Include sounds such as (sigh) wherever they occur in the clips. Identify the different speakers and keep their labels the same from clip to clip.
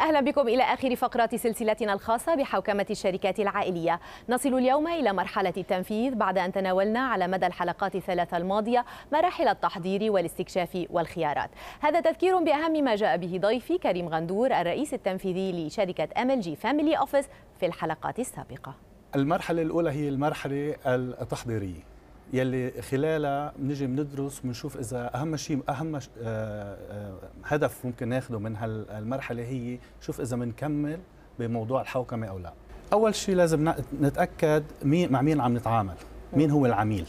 Speaker 1: أهلا بكم إلى آخر فقرات سلسلتنا الخاصة بحوكمة الشركات العائلية نصل اليوم إلى مرحلة التنفيذ بعد أن تناولنا على مدى الحلقات الثلاثة الماضية مراحل التحضير والاستكشاف والخيارات هذا تذكير بأهم ما جاء به ضيفي كريم غندور الرئيس التنفيذي لشركة أمل جي فاميلي أوفيس في الحلقات السابقة
Speaker 2: المرحلة الأولى هي المرحلة التحضيرية يلي خلالها بنجي بندرس بنشوف اذا اهم شيء اهم ش... آه،, آه هدف ممكن ناخده من هالمرحله هي شوف اذا بنكمل بموضوع الحوكمه او لا اول شيء لازم نتاكد مين مع مين عم نتعامل مين هو العميل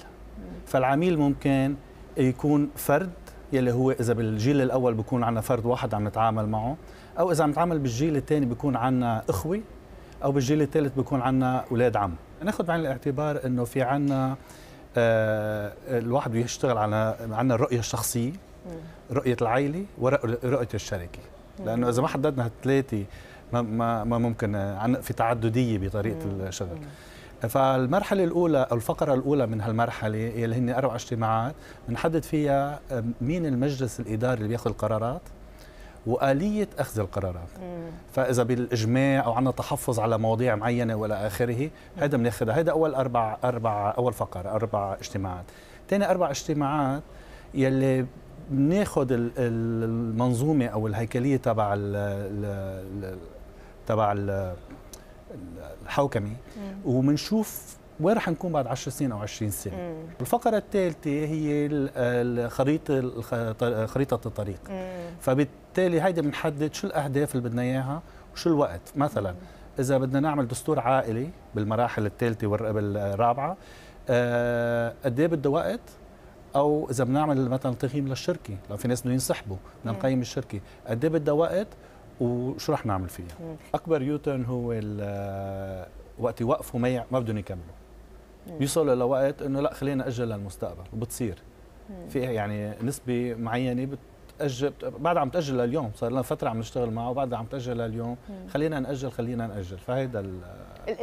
Speaker 2: فالعميل ممكن يكون فرد يلي هو اذا بالجيل الاول بكون عندنا فرد واحد عم نتعامل معه او اذا عم نتعامل بالجيل الثاني بكون عندنا اخوه او بالجيل الثالث بكون عندنا اولاد عم ناخذ بعين الاعتبار انه في عندنا آه، الواحد بده يشتغل على عندنا الرؤيه الشخصيه رؤيه العائله ورؤيه الشركه لانه اذا ما حددنا هالثلاثه ما ما ما ممكن في تعدديه بطريقه الشغل فالمرحلة الأولى أو الفقرة الأولى من هالمرحلة اللي هن أربع اجتماعات بنحدد فيها مين المجلس الإداري اللي بياخذ القرارات واليه اخذ القرارات مم. فاذا بالاجماع او عندنا تحفظ على مواضيع معينه والى اخره هذا بناخذها هذا اول اربع اربع اول فقره اربع اجتماعات ثاني اربع اجتماعات يلي بناخذ المنظومه او الهيكليه تبع الـ تبع الحوكمه وبنشوف وين رح نكون بعد 10 سنين او 20 سنه مم. الفقره الثالثه هي الخريطه خريطه الطريق مم. فبالتالي هيدي بنحدد شو الاهداف اللي بدنا اياها وشو الوقت مثلا مم. اذا بدنا نعمل دستور عائلي بالمراحل الثالثه والرابعه آه، قد ايه بده وقت او اذا بنعمل مثلا تقييم للشركه لو في ناس بدهم ينسحبوا بدنا نقيم الشركه قد ايه بدها وقت وشو رح نعمل فيها اكبر يوتن هو آه، وقت يوقفوا ما ما بدهم يكملوا بيوصلوا لوقت انه لا خلينا اجل للمستقبل وبتصير في يعني نسبه معينه بتاجل بعد عم تاجل لليوم صار لنا فتره عم نشتغل معه وبعدها عم تاجل لليوم خلينا ناجل خلينا ناجل فهيدا ال...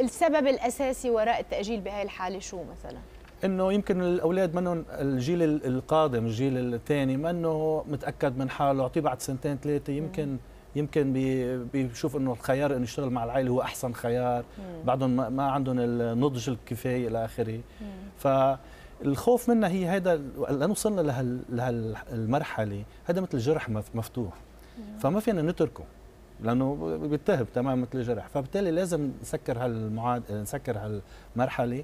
Speaker 1: السبب الاساسي وراء التاجيل بهي الحاله شو مثلا
Speaker 2: انه يمكن الاولاد منهم الجيل القادم الجيل الثاني منه متاكد من حاله اعطيه بعد سنتين ثلاثه يمكن مم. يمكن بيشوف انه الخيار انه يشتغل مع العائله هو احسن خيار بعدهم ما عندهم النضج الكفايه الى اخره فالخوف منها هي هذا لان وصلنا لهالمرحله هذا مثل جرح مفتوح فما فينا نتركه لانه بيتهب تمام مثل الجرح فبالتالي لازم نسكر هالمعاد نسكر هالمرحله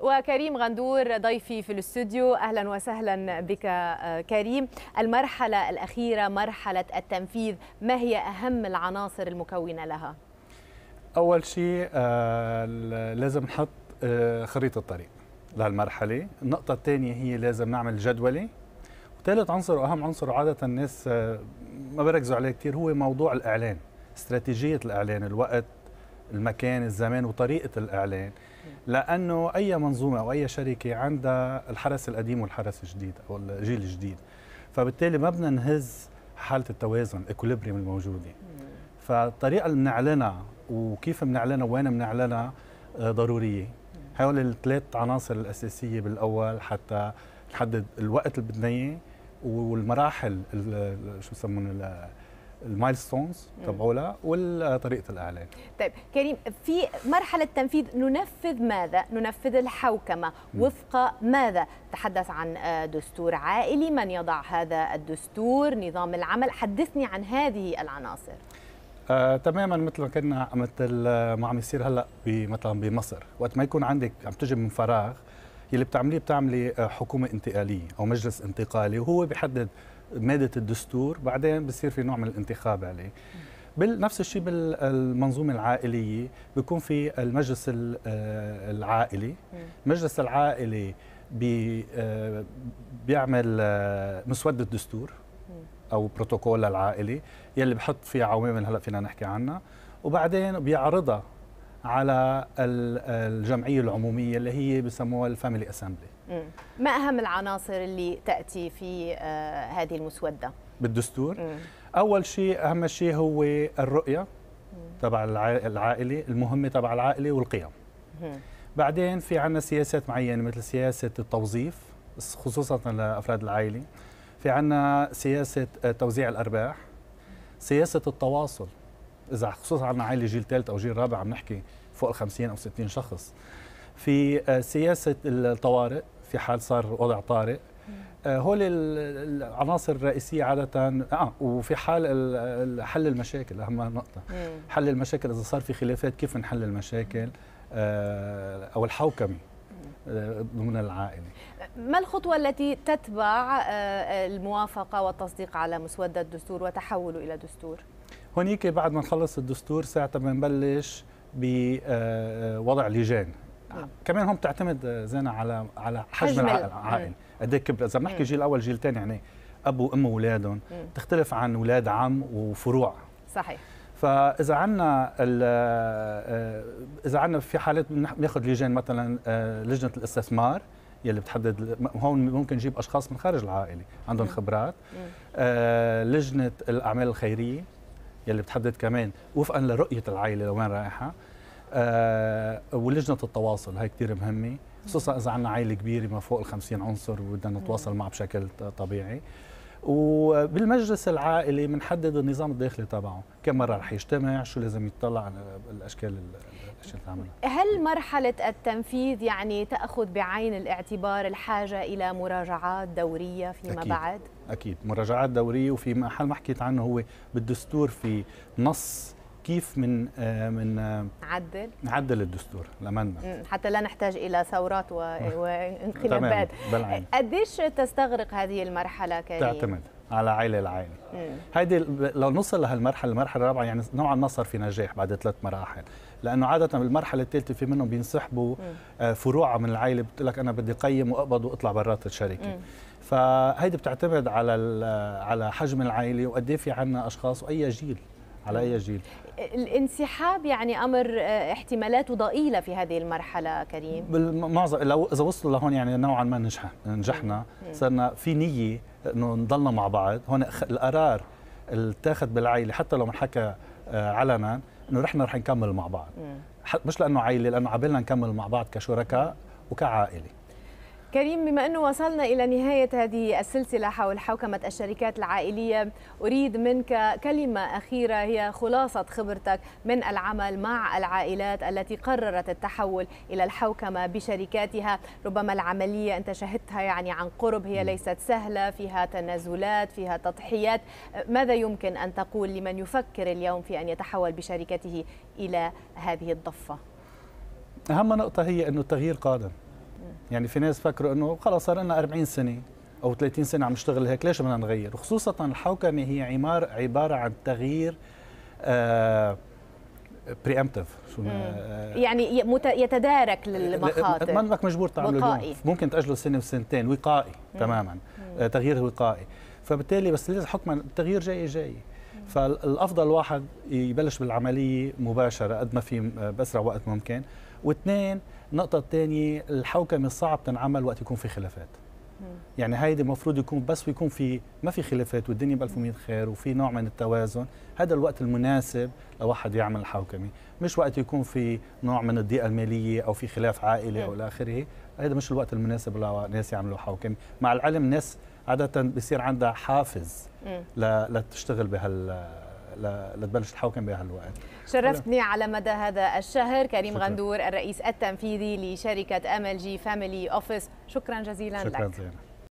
Speaker 1: وكريم غندور ضيفي في الاستوديو اهلا وسهلا بك آه، كريم المرحله الاخيره مرحله التنفيذ ما هي اهم العناصر المكونه لها
Speaker 2: اول شيء آه، لازم نحط آه، خريطه الطريق لهالمرحله النقطه الثانيه هي لازم نعمل جدوله وثالث عنصر واهم عنصر عاده الناس ما بركزوا عليه كثير هو موضوع الاعلان استراتيجيه الاعلان الوقت المكان الزمان وطريقه الاعلان لانه اي منظومه او اي شركه عندها الحرس القديم والحرس الجديد او الجيل الجديد فبالتالي ما بدنا نهز حاله التوازن الاكوليبريم الموجوده فالطريقه اللي بنعلنها وكيف بنعلنها وين بنعلنها آه، ضروريه هول الثلاث عناصر الاساسيه بالاول حتى نحدد الوقت اللي بدنا اياه والمراحل شو بسمون المايلستونز تبعولها وطريقه الاعلان
Speaker 1: طيب كريم في مرحله تنفيذ ننفذ ماذا ننفذ الحوكمه وفق ماذا تحدث عن آه، دستور عائلي من يضع هذا الدستور نظام العمل حدثني عن هذه العناصر
Speaker 2: آه، تماما مثل ما كنا مثل آه، ما عم يصير هلا مثلا بمصر وقت ما يكون عندك عم تجي من فراغ يلي بتعمليه بتعملي آه، حكومه انتقاليه او مجلس انتقالي وهو بيحدد ماده الدستور بعدين بصير في نوع من الانتخاب عليه نفس الشيء بالمنظومه العائليه بيكون في المجلس آه، العائلي المجلس العائلي بي آه، بيعمل آه، مسوده دستور او بروتوكول العائلي يلي بحط فيه عوامل هلا فينا نحكي عنها وبعدين بيعرضها على الجمعيه العموميه اللي هي بسموها الفاميلي اسامبلي
Speaker 1: ما أهم العناصر اللي تأتي في آه، هذه المسودة؟ بالدستور مم.
Speaker 2: أول شيء أهم شيء هو الرؤية تبع العائلة المهمة تبع العائلة والقيم مم. بعدين في عنا سياسات معينة مثل سياسة التوظيف خصوصا لأفراد العائلة في عنا سياسة آه، توزيع الأرباح سياسة التواصل إذا خصوصا عنا عائلة جيل ثالث أو جيل رابع عم نحكي فوق ال 50 أو 60 شخص في آه، سياسة الطوارئ في حال صار وضع طارئ آه، هول العناصر الرئيسية عادة اه وفي حال حل المشاكل أهم نقطة حل المشاكل إذا صار في خلافات كيف نحل المشاكل آه، أو الحوكمة آه، ضمن العائلة
Speaker 1: ما الخطوة التي تتبع الموافقة والتصديق على مسودة الدستور وتحوله إلى دستور؟
Speaker 2: هنيك بعد ما نخلص الدستور ساعتها بنبلش بوضع لجان كمان هم بتعتمد زينه على على حجم, حجم العائله إيه. قد ايه كبر اذا بنحكي إيه. جيل اول جيل ثاني يعني اب وام واولادهم إيه. تختلف عن اولاد عم وفروع صحيح فاذا عندنا آه، اذا عندنا في حالات بناخذ لجان مثلا آه، لجنه الاستثمار يلي بتحدد هون ممكن نجيب اشخاص من خارج العائله عندهم خبرات آه، لجنه الاعمال الخيريه يلي بتحدد كمان وفقا لرؤيه العائله لوين رايحه آه، ولجنه التواصل هاي كثير مهمه خصوصا اذا عنا عائله كبيره ما فوق ال 50 عنصر وبدنا نتواصل معها بشكل طبيعي وبالمجلس العائلي بنحدد النظام الداخلي تبعه كم مره رح يجتمع شو لازم يتطلع على الاشكال الاشياء اللي
Speaker 1: هل مرحله التنفيذ يعني تاخذ بعين الاعتبار الحاجه الى مراجعات دوريه فيما أكيد. بعد
Speaker 2: اكيد مراجعات دوريه وفي محل ما حكيت عنه هو بالدستور في نص كيف من آه، من آه، عدل نعدل الدستور لمنا
Speaker 1: حتى لا نحتاج الى ثورات (laughs) وانقلابات قديش تستغرق هذه المرحله كريم تعتمد
Speaker 2: على عائله لعائله هيدي لو نصل لهالمرحله المرحله الرابعه يعني نوعا ما صار في نجاح بعد ثلاث مراحل لانه عاده بالمرحله الثالثه في منهم بينسحبوا آه، فروع من العائله بتقول لك انا بدي قيم واقبض واطلع برات الشركه مم. فهيدي بتعتمد على على حجم العائله وقد إيه في عندنا اشخاص واي جيل على أي جيل
Speaker 1: الانسحاب يعني امر آه، احتمالاته ضئيله في هذه المرحله كريم
Speaker 2: معظم لو اذا وصلوا لهون يعني نوعا ما نجح نجحنا صرنا في نيه انه نضلنا مع بعض هون القرار اللي اتاخذ بالعائله حتى لو انحكى آه، علنا انه رحنا رح نكمل مع بعض مش لانه عائله لانه عبالنا نكمل مع بعض كشركاء وكعائله
Speaker 1: كريم بما أنه وصلنا إلى نهاية هذه السلسلة حول حوكمة الشركات العائلية أريد منك كلمة أخيرة هي خلاصة خبرتك من العمل مع العائلات التي قررت التحول إلى الحوكمة بشركاتها ربما العملية أنت شهدتها يعني عن قرب هي ليست سهلة فيها تنازلات فيها تضحيات ماذا يمكن أن تقول لمن يفكر اليوم في أن يتحول بشركته إلى هذه الضفة؟
Speaker 2: أهم نقطة هي أن التغيير قادم يعني في ناس فكروا انه خلص صار لنا 40 سنه او 30 سنه عم نشتغل هيك ليش بدنا نغير وخصوصا الحوكمه هي عمار عباره عن تغيير آه امبتيف شو آه
Speaker 1: يعني يتدارك للمخاطر منك مجبور تعمله وقائي. اليوم
Speaker 2: ممكن تاجله سنه وسنتين وقائي مم. تماما مم. آه تغيير وقائي فبالتالي بس لازم حكما التغيير جاي جاي فالافضل واحد يبلش بالعمليه مباشره قد ما في آه، باسرع وقت ممكن واثنين النقطة الثانية الحوكمة صعب تنعمل وقت يكون في خلافات يعني هيدي المفروض يكون بس ويكون في ما في خلافات والدنيا ب 1100 خير وفي نوع من التوازن هذا الوقت المناسب لواحد يعمل الحوكمة مش وقت يكون في نوع من الضيقة المالية أو في خلاف عائلي أو إلى آخره هذا مش الوقت المناسب لناس يعملوا حوكمة مع العلم ناس عادة بصير عندها حافز لتشتغل بهال لتبلش تحاكم
Speaker 1: بهالوقت شرفتني على مدى هذا الشهر كريم شكرا. غندور الرئيس التنفيذي لشركه ام ال جي فاميلي اوفيس شكرا جزيلا شكرا لك شكرا